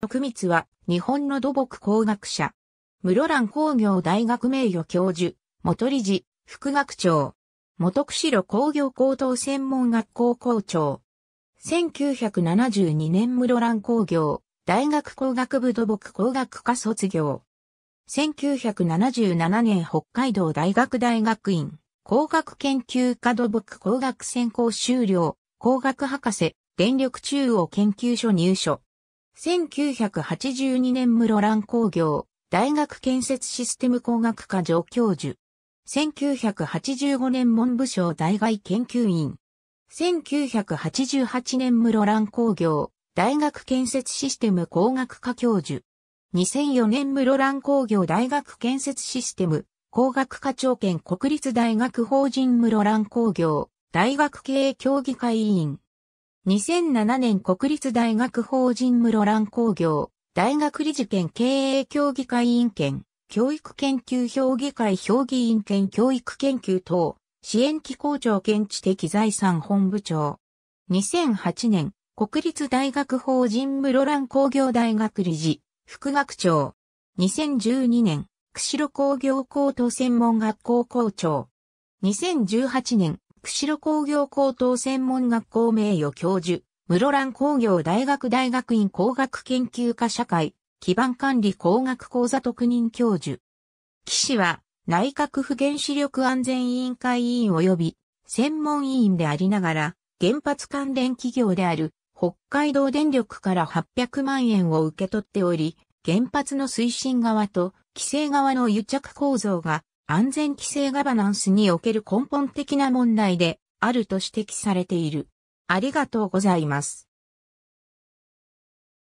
徳光は、日本の土木工学者。室蘭工業大学名誉教授、元理事、副学長。元釧路工業高等専門学校校長。1972年室蘭工業、大学工学部土木工学科卒業。1977年北海道大学大学院、工学研究科土木工学専攻修了、工学博士、電力中央研究所入所。1982年室蘭工業、大学建設システム工学科助教授。1985年文部省大外研究員。1988年室蘭工業、大学建設システム工学科教授。2004年室蘭工業大学建設システム工学科長兼国立大学法人室蘭工業大学経営協議会委員。2007年国立大学法人室蘭工業、大学理事兼経営協議会委員兼、教育研究評議会評議員兼教育研究等、支援機構長兼知的財産本部長。2008年、国立大学法人室蘭工業大学理事、副学長。2012年、釧路工業高等専門学校校長。2018年、釧路工業高等専門学校名誉教授、室蘭工業大学大学院工学研究科社会、基盤管理工学講座特任教授。岸は内閣府原子力安全委員会委員及び専門委員でありながら原発関連企業である北海道電力から800万円を受け取っており原発の推進側と規制側の癒着構造が安全規制ガバナンスにおける根本的な問題であると指摘されている。ありがとうございます。